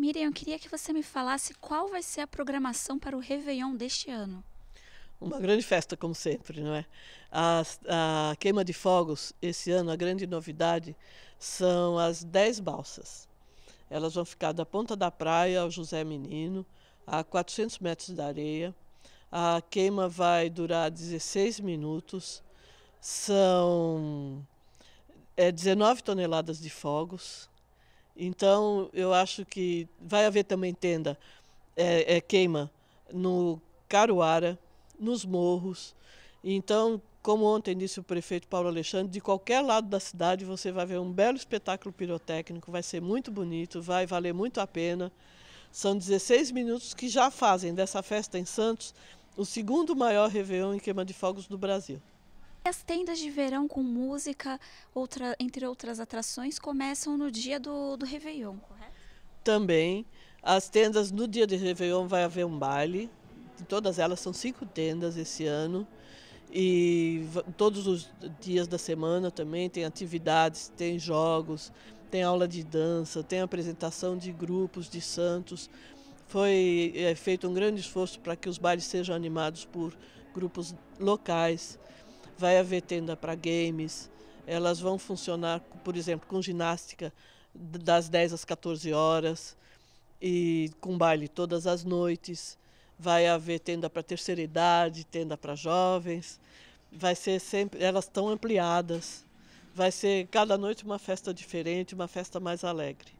Miriam, eu queria que você me falasse qual vai ser a programação para o Réveillon deste ano. Uma grande festa, como sempre, não é? A, a queima de fogos, esse ano, a grande novidade são as 10 balsas. Elas vão ficar da ponta da praia ao José Menino, a 400 metros da areia. A queima vai durar 16 minutos. São é, 19 toneladas de fogos. Então, eu acho que vai haver também tenda, é, é, queima no Caruara, nos morros. Então, como ontem disse o prefeito Paulo Alexandre, de qualquer lado da cidade você vai ver um belo espetáculo pirotécnico, vai ser muito bonito, vai valer muito a pena. São 16 minutos que já fazem dessa festa em Santos o segundo maior Réveillon em queima de fogos do Brasil. As tendas de verão com música, outra, entre outras atrações, começam no dia do, do Réveillon, correto? Também. As tendas no dia do Réveillon vai haver um baile. Todas elas são cinco tendas esse ano. E todos os dias da semana também tem atividades, tem jogos, tem aula de dança, tem apresentação de grupos de santos. Foi é, feito um grande esforço para que os bailes sejam animados por grupos locais vai haver tenda para games, elas vão funcionar, por exemplo, com ginástica das 10 às 14 horas e com baile todas as noites. Vai haver tenda para terceira idade, tenda para jovens. Vai ser sempre, elas estão ampliadas. Vai ser cada noite uma festa diferente, uma festa mais alegre.